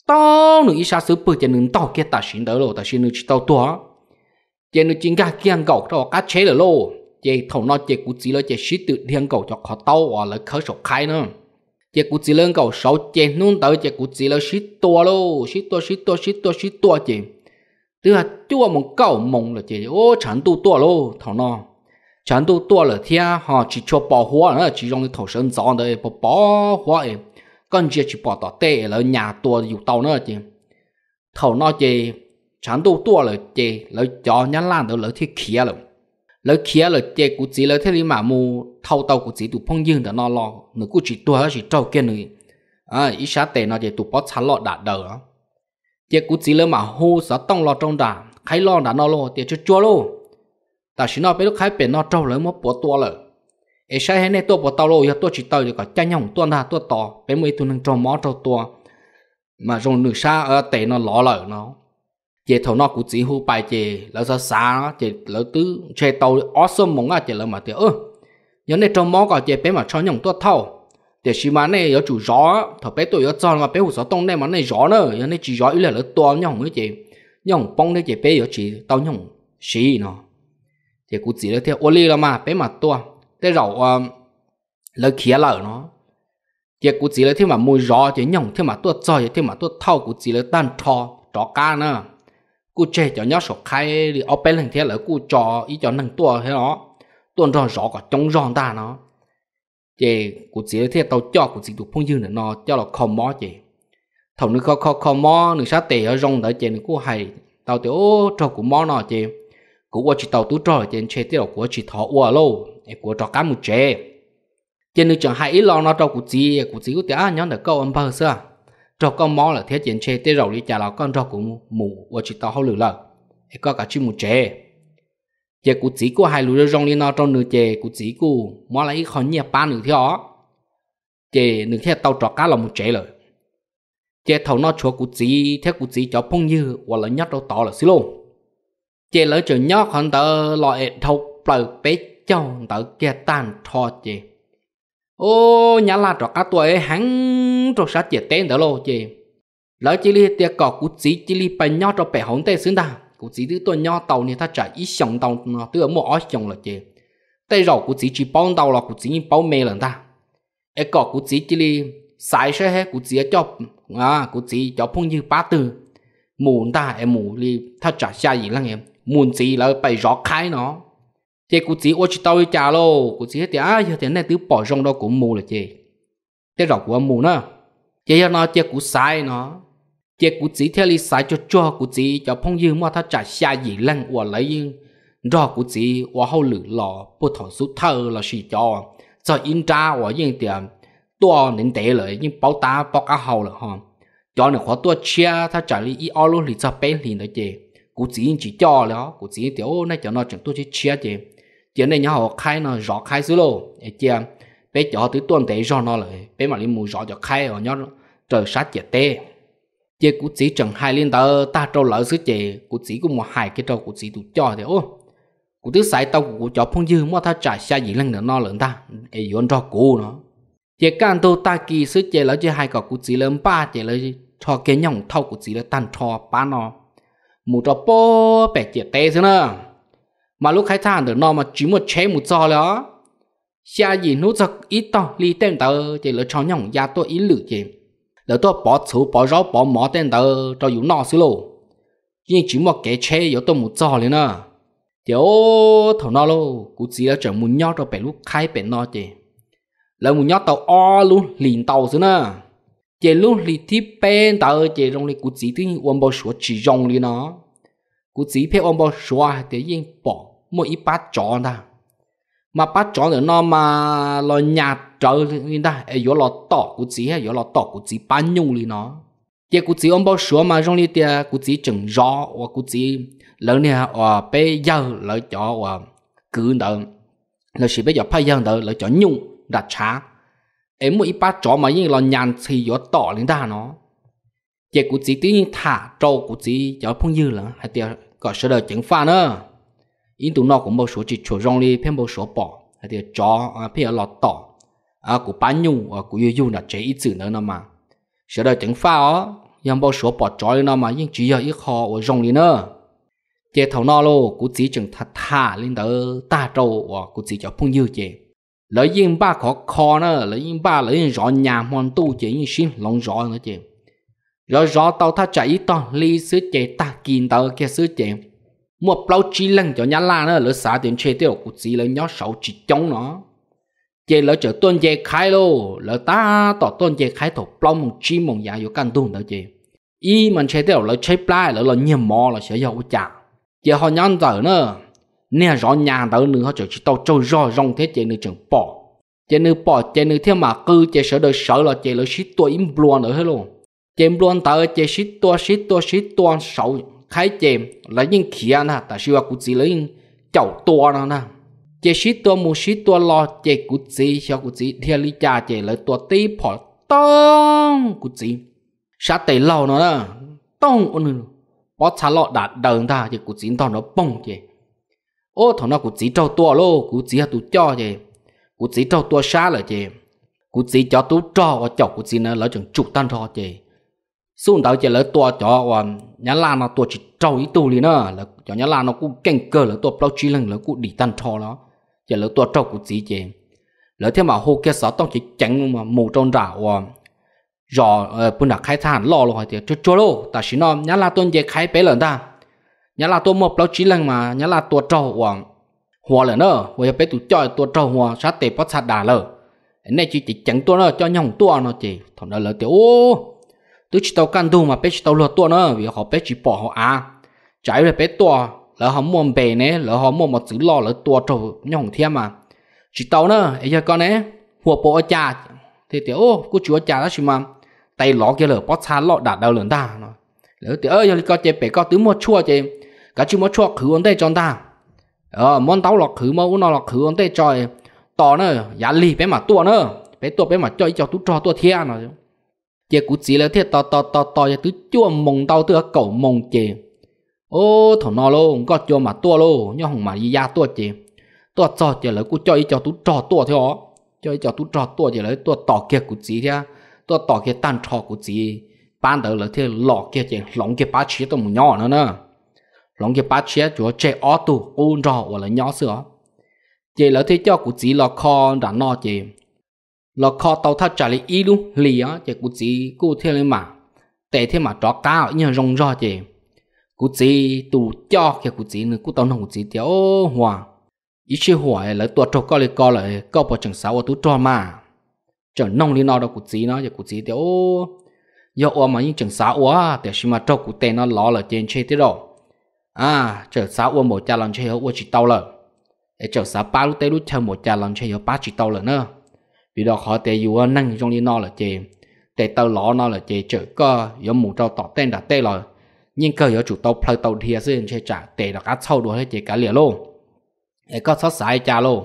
to nữa ít xa sư bự cho nên to kia ta xin đỡ rồi ta xin được tàu tua giờ nó chính cả kia gạo cho cá chế là lô giờ thầu nó giờ của chị là giờ sĩ tự thiên gạo cho khó tàu hoặc là khởi sổ khai nữa chỉ cú chỉ lên cầu sáu chè nôn tới chỉ cú chỉ lên xít to lô xít to xít to xít to xít to chỉ, tức là chúa mông cầu mông là chỉ, ô chẳng tu to lô thảo nó chẳng tu to là thia ha chỉ cho bỏ hoa nữa chỉ dùng cái thổ sơn gió đấy bỏ bỏ hoa ấy còn chè chỉ bảo tỏ tệ là nhà to dù tàu nữa chỉ, thảo nó chỉ chẳng tu to là chỉ, là cho nhắn lan tới là thiết kia luôn lỡ kia lỡ tiệt cụ chỉ lỡ thế đi mà mu thâu tàu cụ chỉ tụ phong dương đã nó lo nửa cụ chỉ tua chỉ trâu kia nữa à ý sáng tệ nó chỉ tụ bó chán lọ đã đờ đó tiệt cụ chỉ lỡ mà hô sợ tông lo trong đà khai lo đã nó lo tiệt cho chua luôn ta chỉ nó biết lúc khai bể nó trâu lỡ mất bỏ tua lỡ ấy sáng hết nay tôi bỏ tàu lo giờ tôi chỉ tàu được có chăn nhông tôi ra tôi to, bé mấy tôi nâng trâu mó trâu tua mà dùng nửa xa ở tệ nó lọ lỡ nó chế thầu nó cũng chỉ hú bài chế lỡ sao xa nó chế lỡ tứ chế tàu awesome mong á chế lỡ mà tiêu ơ nhớ này trong mỏ có chế bé mà cho nhộng tuốt thâu để xí mà này có chủ gió thầu bé tuổi có cho mà bé hụt sáu tông này mà này gió nữa nhớ này chỉ gió ý là lỡ to nhộng nữa chế nhộng bông này chế bé có chỉ tàu nhộng xí nó chế cũng chỉ là theo ô li là mà bé mà to thế rồi ờ, lỡ khía lỡ nó chế cũng chỉ là theo mà mùi gió chế nhộng theo mà tuốt cho theo mà tuốt thâu cũng chỉ là tan thò trọ ca nữa cú chê cho nhớ sổ khai thì ở bên lần thế là cú cho ý cho nâng tua thế đó tuần rồi rõ có chống ròn ta nó chê cú chỉ thế tao cho cú chỉ được phong dư nữa nó cho là không mó chê thầu nữa không không không sát tệ ở rong đỡ chê nữa cú hay tao tiểu cho cú mó nó chê cú qua chỉ tàu tú trò chê chê tiêu của thọ qua lâu của trò cá một chê chê nữa chẳng hay ý lo nó cho cú chỉ cú chỉ cú tiểu nhớ được câu âm bơ xưa cho con mò là thế chiến chế tế rầu lý trả là con rau cũng mù và chỉ tao hậu lửa lợ e có cả chữ mù chế chế cụ chỉ của hai lúa rong liên nó trong nửa chế cụ chỉ cụ mò lấy ít khó nhẹ ba nửa theo chế nửa thế tao trọ cá là mù chế rồi chế thầu nó chúa cụ chỉ theo cụ chỉ cho phong như và là nhất đâu tỏ là xí luôn chế lỡ chờ nhóc hắn tớ loại thâu bờ bế châu tớ kia tàn thọ chế ô nhà là trọ cá tuổi hắn trọ sát chết tên đó lô chị lỡ chỉ li tiệc cọ cú chỉ chỉ li bánh nhau trọ bẻ hống tê xứng đà cú chỉ thứ tuần nhau tàu này ta trả ít sòng tàu nó tư ở mua ở sòng là chị tê rồi cú chỉ chỉ bao tàu là cú chỉ bao mê lần ta ế cọ cú chỉ chỉ li sai sẽ hết cú chỉ cho à cú chỉ cho phong như ba từ mù ta em mù li ta trả xa gì lăng em mù chỉ là bày rõ khai nó thế cụ chỉ ôi chỉ tao trả lô cụ chỉ hết á giờ thế này tứ bỏ rong đó cũng mù là chê thế rõ của mù nữa chê giờ nó chê cụ sai nó chê cụ chỉ theo lý sai cho cho cụ chỉ cho phong dương mà tha trả xa gì lăng của lấy nhưng rõ cụ chỉ và hậu lử lò bộ thọ số thơ là suy cho cho in tra và nhưng tiền tua nên tệ lợi nhưng bảo ta bảo cả hậu là hòm cho nên khóa tua chia tha trả lý ý ao luôn lý cho bé liền đó chê cụ chỉ chỉ cho đó cụ chỉ tiểu này cho nó chẳng tôi chỉ chia chê này nhà họ khai nó rõ khai xứ lô ấy chia bé cho tứ tuần tế rõ nó lại bé mà đi mù rõ cho khai ở nhau trời sát chết tê chỉ cú sĩ trần hai liên tờ ta trâu lỡ xứ chè cú sĩ cũng một hai cái trâu cú sĩ tụ cho thế ô cú tứ sai tao của chó phong dư mà ta trả xa gì lần nữa nó lớn ta ấy yon cho cú nó chỉ can tôi ta kỳ xứ chè lỡ chỉ hai cọ cú sĩ lớn ba chè lỡ cho cái nhông thâu cú sĩ lỡ tan cho ba nó mù cho bố bé chết tê xứ nữa mà lúc khai thác được nó mà chỉ một chế một giò đó xa gì nó giật ít to li tên tờ chỉ là cho nhỏng gia tôi ít lử chỉ là tôi bỏ chú bỏ rau bỏ mỏ tên tờ cho dù nó xí lô nhưng chỉ một cái chế yếu tôi một giò liền nè tiểu thầu nó lô cũng chỉ là chẳng muốn nhau cho bé lúc khai bé nó chỉ là muốn nhau tàu o luôn lìn tàu xí nè chỉ lúc lì thi bên tờ chỉ rong lì cũng chỉ thứ ôm bao số chỉ rong liền nó cũng chỉ phải ôm bao số thì yên bỏ một ít bát chọn ta mà bát chọn thì nó mà lo nhạt trở người ta ấy yếu lo tỏ của chỉ hay yếu lo tỏ của chỉ bán nhung li nó tiếc của chỉ ông bảo sửa mà trong li tiếc à, của chỉ chừng rõ và của chỉ lớn nè và bây giờ lỡ chó và cứ đợi lỡ chỉ bây giờ phải giờ đợi lỡ chó nhung đặt chá em một ít bát chọn mà như lo nhàn thì yếu tỏ người ta nó tiếc của chỉ tiếng thả trâu của chỉ cho phong dư là hay tiếc có sơ đời chẳng pha nữa in tụ nó cũng một số chỉ chỗ rong li 偏 một số bỏ hay thì chó phía lọt tỏ à của bán nhung à yêu yêu là chế ít chữ nữa nó mà sau đó chẳng pha ó số bỏ chó nó mà nhưng chỉ giờ ít họ rong li nữa chế thầu nó lô cũng chỉ chừng thà thà lên ta trâu và chỉ cho phun yêu chế lấy yên ba khó khó nữa lấy yên ba lấy yên rõ nhà mòn tu chế yên xin lòng rõ nữa chế rồi rõ tao tha chạy to ly sứ chế ta kín tờ kia sứ chế mua bao chi lăng cho nhà la nữa lỡ xả tiền chơi tiêu cụ chỉ lỡ nhó sáu chỉ chống nó chơi lỡ chờ tuần chơi khai lô lỡ ta tỏ tuần chơi khai thổ bao mông chi mông nhà dạ vô căn tuần đó chơi y mình chơi tiêu lỡ chơi plai lỡ lỡ nhiều mò lỡ sẽ giàu chả chơi họ nhăn giờ nữa nè rõ nhà đó nữa họ chờ chỉ tao trâu rõ rong thế chơi nữa chẳng bỏ chơi nữa bỏ chơi nữa theo mà cứ chơi sợ đời sợ là chơi lỡ shit tua im luôn nữa hết luôn chơi luôn tới chơi shit tua shit tua shit tua sáu khai chém là những kia na ta siêu cú chỉ lấy chậu to na na chế sĩ tua mu sĩ tua lo chế cú chỉ siêu cú chỉ thiên lý cha chế lấy tua tí phỏ tông cú chỉ sát tế lâu nó đó tông ôn bỏ xả lọ đã đờn ta chế cú chỉ tao nó bông chế ô thằng nó cú chỉ trâu tua lô cú chỉ tu cho chế cú chỉ trâu tua xa lại chế cú chỉ cho tu cho và chậu cú chỉ nó lấy chừng chục tan thọ chế xuống tàu chỉ là tua cho và nhà là nó tua chỉ trâu ít tu liền nữa là cho nhà là nó cũng canh cơ là tua bao chi lần là cũng đi tan thò nó chỉ là tua trâu cũng chỉ chỉ lỡ thế mà hô kia sợ tông chỉ chẳng mà mù trong rả và rõ ờ, bên nào khai thản lo rồi thì chút chút luôn ta xin nó nhà là tuần chỉ khai bé lần ta nhà là tua một bao chi lần mà nhà là tua trâu và hòa lần nữa hòa bé tụ chơi tua trâu hòa sát tệ bắt sát đà lỡ này chỉ chỉ chẳng tua nó cho nhông tua nó chỉ thằng đó lỡ thì ô tôi chỉ tàu căn thu mà bé chỉ tàu lừa tua nữa vì họ bé chỉ bỏ họ à trái lại bé tua là họ mua bè nè là họ mua một thứ lo là tua trâu nhong thiêm mà chỉ tàu nữa ấy giờ con nè hùa bộ cha thì tiểu ô cô ở cha đó chỉ mà tay lọ kia lửa bót xa lọ đạt đầu lớn ta nó lỡ tiểu ơi giờ có chế bé có tứ mua chua chế cả chú mua chua khử ổn đây cho ta ờ món tàu lọ khử mâu nó lọ khử ổn đây trời to nữa giá lì bé mà tua nữa bé tua bé mà chơi cho tú trò tua thiên rồi chế cú chí là thiệt to to to to cho tứ chua mông đau tựa cẩu mông chê ô thằng nó lô có chua mà tua lô nhá hùng mà gì ra tua chê tua cho chê là cú cho ý cho tú trò tua theo cho ý cho tú trò tua chê là tua tỏ kia cú chí thế, tua tỏ kia tan trò cú chí ban đầu là thế lọ kia chê lỏng kia bá chí tôi một nhỏ nữa nè lỏng kia bá chí chúa chê ó tu ôn trò hoặc là nhỏ sữa chê là thế cho cú chí lọ con đã no chê lo kho tàu thao trả lại ý luôn lì á chỉ cụ chỉ cụ thế lên mà tệ thế mà trọ cao như rong ro chị cụ chỉ tù cho cái cụ chỉ nữa cụ tàu nông cụ chỉ tiêu hòa ít chơi hòa là tua trâu co lại co lại co bỏ chẳng sáu tú trò mà chờ nông đi nó đâu cụ chỉ nó giờ cụ chỉ tiểu giờ ô mà những chẳng sáu quá để xem mà trâu cụ tệ nó ló là trên chơi thế đâu à chờ sáu ô một cha làm chơi ô chỉ tàu lợ để chờ sáu ba lúc tây lúc chơi một cha làm chơi ô ba chỉ tàu lợ nữa vì đó họ tệ dù năng trong đi nó là chê tệ tàu lọ nó là chê chở có yếu mù trâu tỏ tên đã tê rồi nhưng cơ yếu chủ tàu plơ tàu thia xin chơi trả tệ là cá sâu đuôi hết chê cá lìa luôn, ấy có sót sai cha luôn,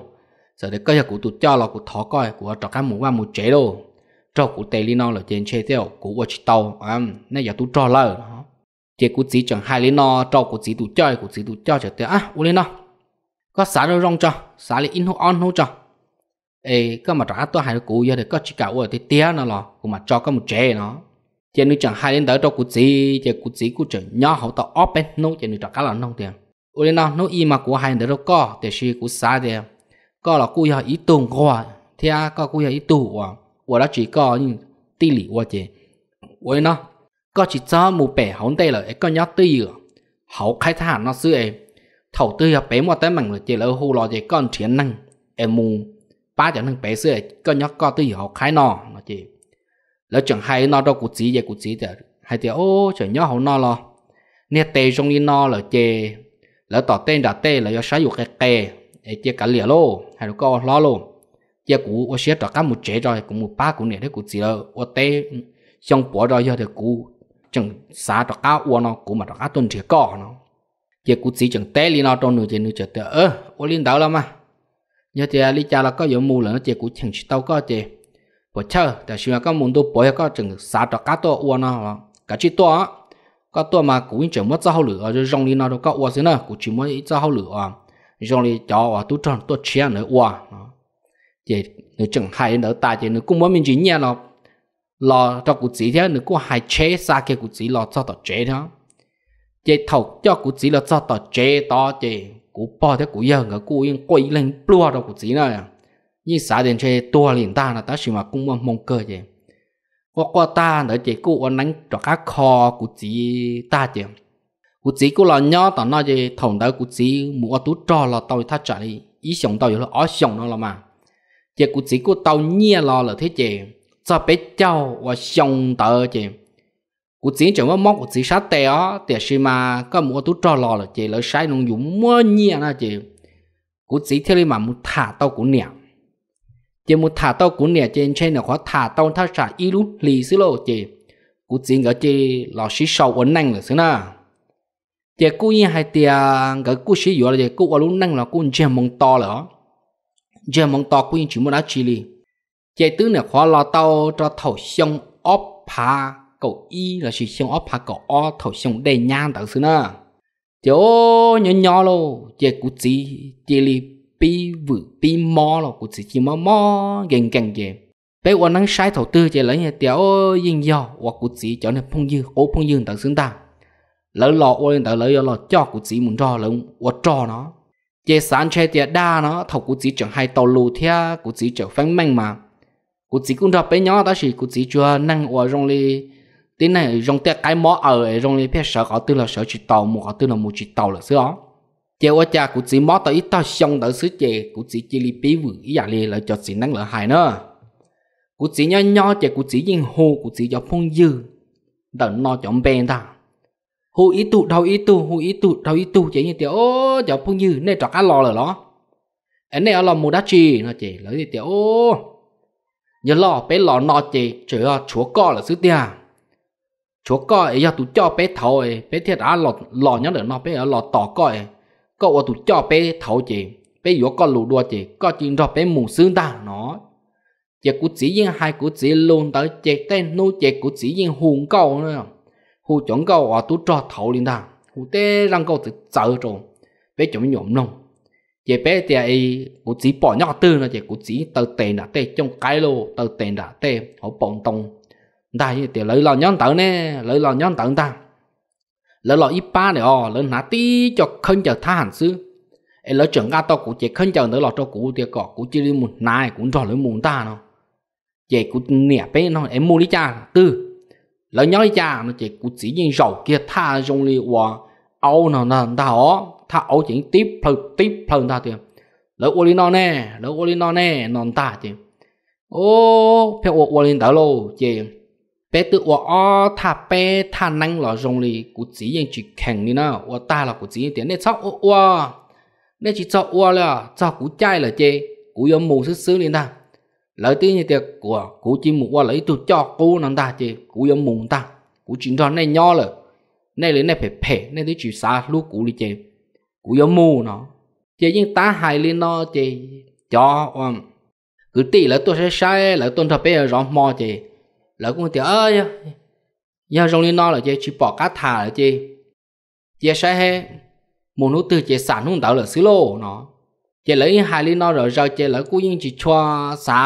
giờ để cơ yếu của tụt cho là của thọ coi của trò cá mù qua mù chế luôn, trâu của tệ li nó là chê chơi theo của qua chỉ tàu à nên giờ tụt trò lơ chê của chỉ chẳng hai li nó trâu của chỉ tụt chơi của chỉ tụt cho trở tệ à u li nó có xả đâu rong cho xả li in hô on hô cho ê, có mà trả to hai cụ giờ thì có chỉ cậu ở thì tía nó lò cũng mà cho có một trẻ nó chỉ nữ chẳng hai đến tới cho cụ gì chỉ cụ gì cụ chẳng nhỏ hậu to óp bên nó chỉ nữ cho cá là nông tiền ôi nó nó y mà của hai đến đâu có thì xí cụ xa thì có là cụ giờ ý tưởng qua thì à có cụ giờ ý tưởng qua qua đó chỉ có nhưng tỷ lệ qua chứ ôi nó có chỉ cho một bể hậu tây là có nhóc tư dừa hậu khai thác nó xưa ấy thầu tư hợp bể mà tới mảng là chỉ là hồ lo chỉ còn triển năng em mù ba chẳng nâng bé xưa có nhóc có tư họ khai nọ nó chỉ lỡ chẳng hay nó đâu cụ chỉ vậy cụ chỉ thì hay thì ô chẳng nhóc hậu nọ lo nè tê trong đi nọ là chê lỡ tỏ tên đã tê là do sử dụng cái kè để chia cả lìa lô hay là có lo lô chia cụ ô xếp tỏ cả một rồi cũng một ba cụ nè đấy cụ chỉ là ô tê trong bỏ rồi do thì cụ chẳng xá tỏ cả ô nó cụ mà tỏ cả tuần thì có nó chia cụ chỉ chẳng tê li nó trong nửa chừng nửa chừng tớ ơ ô linh đảo mà nhớ chị lý cha là có dụng mù là nó chị cũng chẳng chỉ đâu có chị bỏ chơi tại sao các môn đồ bỏ các trường xã trọ cá to uo nó cả chỉ to có to mà cũng chỉ mất ra hậu lửa rồi rong đi nó đâu có uo thế nào cũng chỉ mất ít ra hậu lửa rong đi cho à tu tròn tu chia nữa uo chị nếu chẳng hay nữa ta chị nếu cũng muốn mình chỉ nhẹ nó lo cho cụ chỉ thế nếu cũng hay chế xa cái cụ chỉ lo cho tao chế đó chị thầu cho cụ chỉ là cho tao chế to chị cú bỏ thế cú giờ ngỡ cú yên quậy lên plua đâu cú gì nữa à. như xã điện chơi tua liền ta là ta chỉ mà cũng mong cơ chứ qua qua ta nữa chỉ cú ăn cho cá kho cú ta chứ cú gì cú là nhớ tao nói chứ thằng đó cú gì mua tú trò là tao thắt chặt đi ý sống tao là ó sống nó là mà chỉ cú gì cú tao nhia lo là thế chứ cho bé cháu và sống tao chứ cụ chỉ chẳng có móc cụ chỉ sát tè á tè xí mà có một tú trò lò là chị lấy sai nông dụng mơ nhiều na chị cụ chỉ theo đi mà muốn thả tao cụ nè chị muốn thả tao cụ nè trên trên là khó thả tao thắt xả y lú lì xí lô chị cụ chỉ ở chị lò xí sầu ổn năng là xí na chị cụ yên hai tè cái cụ xí yếu là chị cụ ở lú năng là cụ chèm mong to lỡ chèm mong to cụ yên chỉ muốn đá chili chị tứ nè khó lò tao cho thầu xong ốp phá cậu y là chỉ xong ốp hạ o thầu xong đầy nhang tạo sự nè chứ nhỏ nhỏ lô chè cụ chỉ chè li pi vự pi mò lô cụ chỉ chỉ mò mò gần gần gần bé quan năng sai thầu tư chè lấy nhà tiểu yên do hoặc cụ chỉ cho nên phong dư cố phong dư tạo sự ta lỡ lọ quan tạo lỡ lọ cho cụ chỉ muốn cho lỡ hoặc cho nó chế sản chế tiệt đa nó thầu cụ chỉ chẳng hay tàu lù thea cụ chỉ chẳng phanh mạnh mà cụ chỉ cũng đọc bé nhỏ đó chỉ cụ chỉ chưa năng ở trong li tí này rong tia cái mỏ ở ấy cái biết sở có tư là sở chỉ tàu một có tư là một chỉ tàu là xứ ó chế ở cha cũng chỉ mỏ tới ít tao xong tới xứ chè cũng chỉ chỉ li bí vừa ý giả dạ li là cho chỉ năng lỡ hại nữa cũng chỉ nho nho chè cũng chỉ nhìn hồ cũng chỉ cho phong dư đợn no chọn bèn ta hồ ý tu đâu ý tu hồ ý tu đâu ý tu chế như tiểu ô cho phong dư nên cho cá lò là nó. anh này ở lò mua đá chi nó chè lấy như tiểu ô nhớ lò bé lò nọ chè chở chúa co là xứ tia chúa coi giờ tụi cho bé thầu bé thiệt á lọ lọ nhớ được nó bé ở lọ tỏ coi có ở tụi cho bé thầu chị bé yếu con lù đua chị có chuyện rồi bé mù xương ta nó chị cũng chỉ riêng hai cũng chỉ luôn tới chị tên nô chị cũng chỉ riêng hùng câu nữa hù chuẩn câu ở tụi cho thầu liền ta hù tê răng câu tự sợ rồi bé chuẩn nhộm nông chị bé thì ấy cũng chỉ bỏ nhỏ tư nó chị cũng chỉ tờ tiền đã tê trong cái lô tờ tiền đã tê họ bồng tông ta thì lấy lo nhóm tận nè lấy lo nhóm tận ta lấy lo ít ba này ó lấy nát tí cho khân chờ tha hẳn sư ấy lấy chuẩn ga to cũng chỉ khân chờ lấy lo cho cũ thì cọ cũ chỉ đi một nai cũng trò lấy muốn ta nó chỉ cũ nẹp bé nó em mua đi cha tư lấy nhói cha nó chỉ cũ chỉ nhìn rầu kia tha dùng li hoa âu nào nó ta ó tha âu chỉ tiếp phần tiếp phần ta tiền lấy ô li nó nè lấy ô li nó nè nó ta chứ ô phải ô ô li đó lô chứ bé tự 我哦，他 bé 他能了容易，古只用去看你呢，我大了古只用点，你操我哇，你去操我了，操古家了这，古有母是死人的，老弟你的古古只母我来都叫古能大这，古有母大，古今朝那鸟了，那里那陪陪，那里去啥路古里这，古有母呢，这因打海里呢这叫嗯，古地了多些啥，了多少别人毛这。lỡ cũng tiểu ơi giờ rong liên no là chơi chỉ bỏ cá thả là chơi chơi sai he một nút từ chơi sản không tạo là xứ lô nó chơi lấy hai liên no rồi rồi chơi lỡ cũng nhưng chỉ cho xả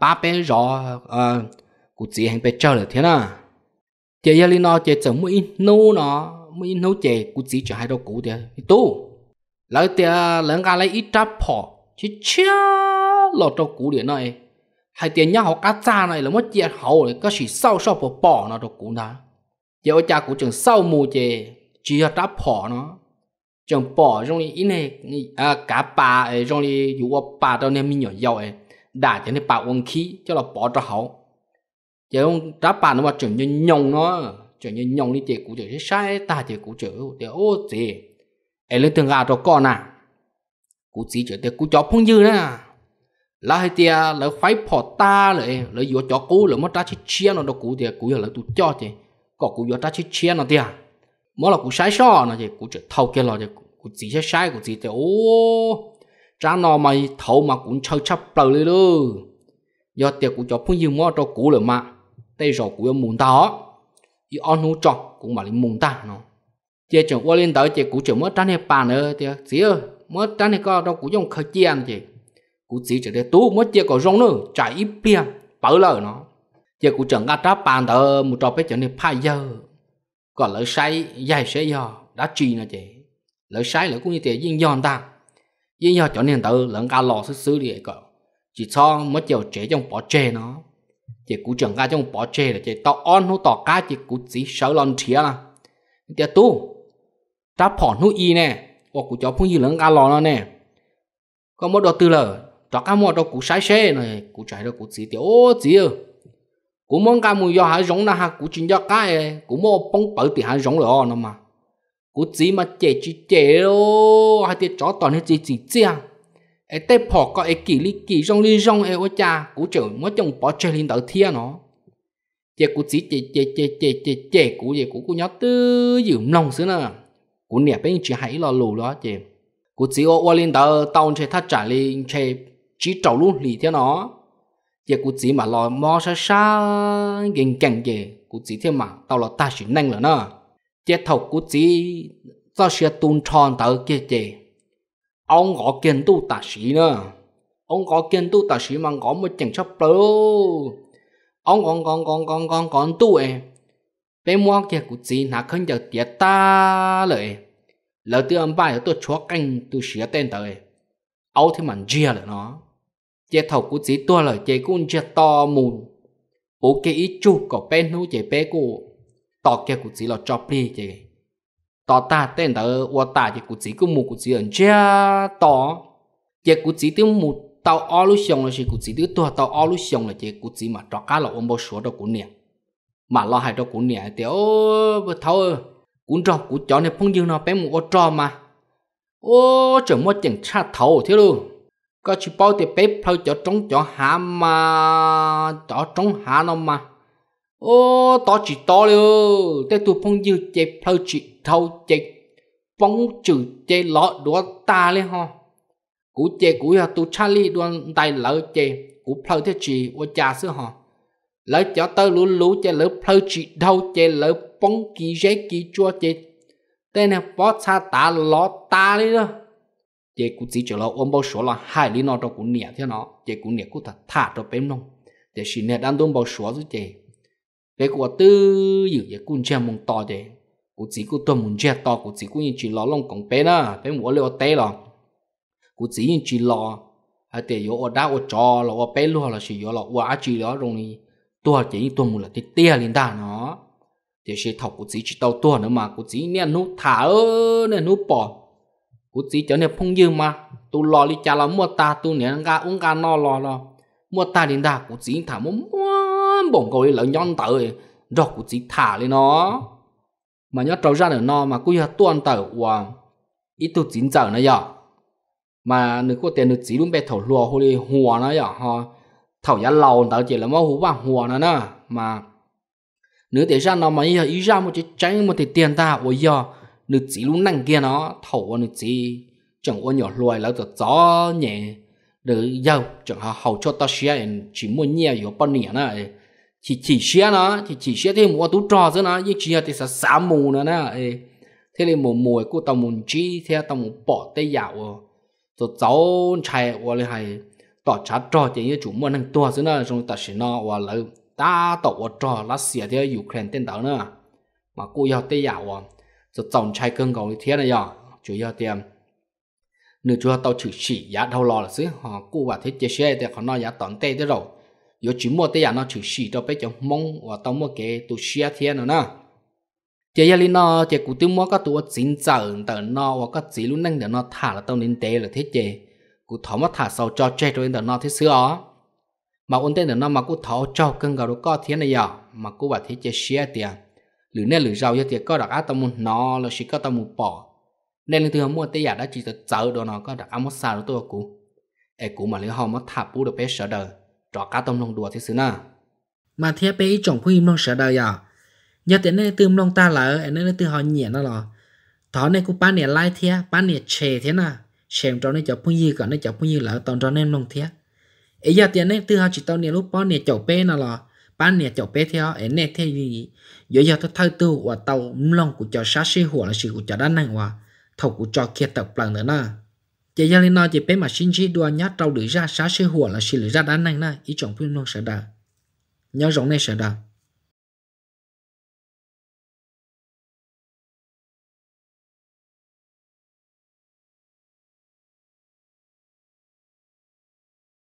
ba bé rõ ờ cụ chỉ hành bé chơi là thế nào chơi giờ liên no chơi chồng mũi nấu nó mũi nấu chơi cụ chỉ cho hai đầu cụ thì tu lỡ thì lỡ cả lấy ít tráp họ chỉ chia lọt đầu cụ để nói hai tiền nhau họ cá cha này là mất chia hậu để có sự sau sau bỏ bỏ nó được cũng đã giờ cha cũng trường sau mù chè chỉ là đã bỏ nó trường bỏ trong này ít này à cá bà ấy trong này dù bà đâu nên mình nhỏ giàu ấy đã cho nên bà uống khí cho là bỏ cho hậu giờ ông đã bà nó mà trường như nhông nó trường như nhông đi chè cũng trường sai ta chè của trường để ô chè ấy lên từng gà cho con à cũng chỉ chở để cũng chó phong dư nữa là hay tia là phải bỏ ta lại là vừa cho cú là mất ra chi chia nó đâu cú tia cú là tụt cho chứ có cú vừa ra chi chia nó tia mỗi là cú sai sót nó chứ cú chỉ thâu kia là chứ cú chỉ sai sai cú chỉ tia ô trả nó mày thâu mà cũng chơi chấp bờ lên luôn do tia cú cho phun dương mỗi cho cú là mà tay rồi cú muốn đó ý on hú cho cũng mà lên muốn ta nó chia chồng qua lên tới chứ cú chỉ mất ra này bàn nữa tia gì ơi mất ra này có đâu cú dùng khởi chiên chứ cú chỉ trở để tú mất chia có rong nữa chạy ít bia bỡ lờ nó giờ cú chẳng ngắt đáp bàn tờ một trò bé trở nên phải giờ còn lỡ say dài sẽ do đã trì nó chị lỡ say lỡ cũng như thế riêng do ta riêng do trở nên tờ lẫn cá lò xứ xứ đi cậu chỉ cho mất chiều trẻ trong bỏ chê nó chị cú chẳng ra trong bỏ chê là chị tao on hú tỏ cá chị cú chỉ sợ lòn thía là tiệt tu ta phỏn hú y nè hoặc cú chó phun gì lẫn cá lò nó nè có một đồ tư lờ cho cá mua cho cú sai xe này cú chạy cho cú chỉ tiêu ô chỉ cú muốn cá mua do hai giống là hai cú chính do cái cú mua bông bự thì hai giống rồi nó mà cú chỉ mà chè chỉ chè ô hai tiệt chó toàn hết chỉ chỉ chia ấy à. tê phò có ấy kỳ lý kỳ rong lý rong ấy ô cha cú chở mới trong bỏ chơi lên đầu thia nó chè cú chỉ chè chè chè chè chè chè cú chè cú cú nhớ tư dùm lòng xứ nè cú nẹp bên chỉ hãy lo lù đó chè cú chỉ ô ô lên đầu tao chơi thắt trả lên chơi chỉ trầu luôn lì theo nó giờ cụ chỉ mà lo mò sa sa gần gần giờ cụ chỉ theo mà tao là ta chỉ nâng là nó giờ thầu cụ chỉ tao sẽ tuôn tròn tới kia chè ông có kiến tu ta sĩ nữa ông có kiến tu ta sĩ mà có một chẳng sắp bơ ông còn còn còn còn còn còn tu em bé mua kia cụ chỉ nà không giờ tiệt ta lợi lỡ từ ông bài tôi chó canh tôi sửa tên tới ông thì mình chia rồi nó chế thầu của chỉ tua là chế cũng chế to mùn bố cái ít chú có bé nú chế bé của tỏ kia của chỉ là cho pli chế tỏ ta tên đó qua ta chế của chỉ cũng mù của chỉ ẩn chế tọ chế của chỉ tiếng mù tàu ao lúc xong là chế của chỉ tiếng tua tao ao lúc xong là chế của chỉ mà cho cá là ôm bao số đó của nè mà lo hai đó của nè thì ô thâu cũng cho cũng cho này phong dương nó bé mù ô cho mà ô trời mua chẳng cha thầu thế luôn có chỉ bao thì bé phơi cho trống cho hạ mà cho trống hạ nó mà ô to chỉ to luôn thế tôi phong dư chế phơi chỉ thâu chế phong chữ chế lọ đũa ta lên ho cú chế cú ya tu Charlie đoan tay lỡ chế cú phơi thế chỉ ô cha sư ho lỡ cho tơ lú lú chế lỡ phơi chỉ thâu chế lỡ phong kỳ giấy kỳ chua chế tên này bó xa ta lọ ta lên đó chị cũng chỉ cho là ôm bao số là hai lý nó cho cũng nhẹ thế nó chị cũng nhẹ cũng thật thả cho bếm nông để xin nhẹ đang ôm bao số rồi chị về của tư dự vậy cũng chưa mùng to chị cũng chỉ cũng tôi mùng chưa to cũng chỉ cũng như chỉ lo lòng còn bé nữa bé muốn leo té rồi cũng chỉ như chỉ lo à để yo ở đá ở trò là ở bé luôn là chỉ yo là quá chỉ đó rồi thì tôi chỉ tôi mùng là cái tia liền đà nó để sẽ thọc cũng chỉ chỉ tao tôi nữa mà cũng chỉ nhẹ nó thả ơ nên nó bỏ cú chỉ cho nên phong dư mà tu lo đi cha là mua ta tu nè ga uống ga no lo lo mua ta đến đà cú chỉ thả mua bổng cầu lợi nhon tới rồi cú chỉ thả lên nó mà nhớ trâu ra nữa nó mà cú giờ tuôn tới và ít tu chín giờ nó giờ mà nếu có tiền được chỉ luôn bé thầu lùa hồi đi hùa nó giờ ho thầu giá lầu tao chỉ là mua hú bằng hùa nó nữa mà nếu để ra nó mà giờ ý ra một cái tránh một cái tiền ta của giờ nữ chỉ lúc năng kia nó thầu nữ chỉ chẳng có nhỏ loài là tự nhẹ được giàu chẳng họ hầu cho ta xe chỉ muốn nhẹ yếu bao nhiêu nè chỉ chỉ xe nó chỉ chỉ xe thì mua tú trò chứ nó nhưng chỉ thì sẽ xả mù nữa nè thế là mùa mùa của tàu mùn chi thế tàu mùn bỏ tay dạo rồi cháu chạy qua là hay tỏ trả trò chỉ như chủ mua năng tua chứ nó ta sẽ nó qua là ta tàu trò lá xỉa thế Ukraine tên đó nữa mà cô giàu tay dạo tổng 就总拆更 cầu thiên này giờ à? chủ yếu tiền um, nữ chúa tao chữ chỉ giá đâu lo là xứ họ cụ và thế chia sẻ để họ nói giá tận tệ thế rồi yếu chỉ mua tây nó chữ chỉ cho bé chồng mong và tao mua cái tụ share thiên nữa nè chỉ giờ linh nó chỉ cụ tiếng mua các tụ chính giờ tờ nó và các chỉ luôn năng để nó thả là tao nên tệ là thế chế cụ thọ mất thả sau cho che rồi tờ nó thế xưa ó mà ổn tên tờ nó mà cụ thọ cho cưng gạo đồ co thiên này giờ à? mà cụ và thế chia sẻ tiền หรือเนี่ยหรือเราจะเตียก็ดักอาตมุนนอเราชิก็ตมุปอในเรื่องที่เขามัวเตียได้จีจะเจอโดนก็ดักอามสาตัวกูไอ้กูมาเรื่องเขามาถับปูดเปเสดอจอกาตมลงดัวที่ซื้อน่ะมาเทียบไปจงผู้ยิมลงเสดอยาอย่าแต่ในตืมลงตาเหลอไอ้นั่นตืมหอเหนียนน่ะหรอถอนในกูป้าเนี่ยไล่เทียป้าเนี่ยเชเทียน่ะเชมตอนนี้จะพุ่งยืก่อนนี้จะพุ่งยืเหลอตอนตอนนั้นลงเทียไอ้ยาเตียนในตืมหอจิตตอนเนี่ยลูกป้อนเนี่ยเจ้าเป้น่ะหรอ bán nè cho bé theo ế nè thế gì giờ giờ tôi thay tư và tàu mông của cho sát sĩ hùa là sự của cho đan năng hòa thầu của cho kia tập lần nữa nè chỉ giờ lên nói chỉ bé mà xin chỉ đua nhát tàu đuổi ra sát sĩ hùa là sự lưỡi ra đan năng nè ý chọn phim luôn sẽ đạt nhớ rõ này sẽ đạt